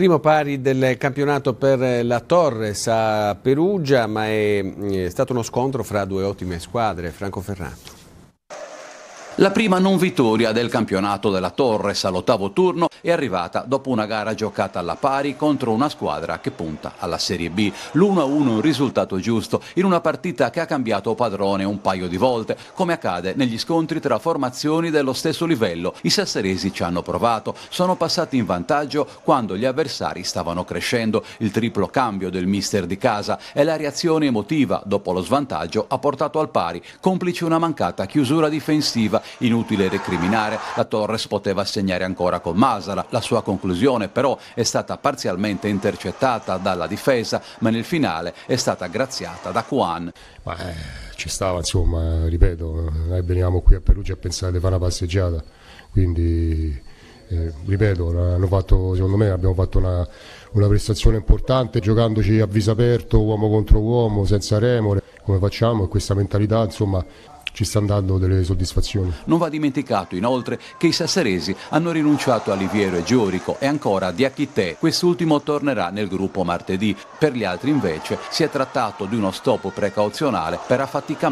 primo pari del campionato per la Torres a Perugia, ma è, è stato uno scontro fra due ottime squadre. Franco Ferrato. La prima non vittoria del campionato della Torres all'ottavo turno è arrivata dopo una gara giocata alla pari contro una squadra che punta alla Serie B. L'1-1 un risultato giusto in una partita che ha cambiato padrone un paio di volte, come accade negli scontri tra formazioni dello stesso livello. I sasseresi ci hanno provato, sono passati in vantaggio quando gli avversari stavano crescendo. Il triplo cambio del mister di casa e la reazione emotiva dopo lo svantaggio ha portato al pari, complice una mancata chiusura difensiva. Inutile recriminare, la Torres poteva segnare ancora con Masa, Sasara la sua conclusione però è stata parzialmente intercettata dalla difesa ma nel finale è stata graziata da Juan. Ma, eh, ci stava insomma, ripeto, noi veniamo qui a Perugia a pensare di fare una passeggiata, quindi eh, ripeto, fatto, secondo me abbiamo fatto una, una prestazione importante giocandoci a viso aperto, uomo contro uomo, senza remore, come facciamo e questa mentalità insomma ci stanno dando delle soddisfazioni. Non va dimenticato inoltre che i sassaresi hanno rinunciato a Liviero e Giorico e ancora a Diachitè, quest'ultimo tornerà nel gruppo martedì. Per gli altri invece si è trattato di uno stop precauzionale per affaticamento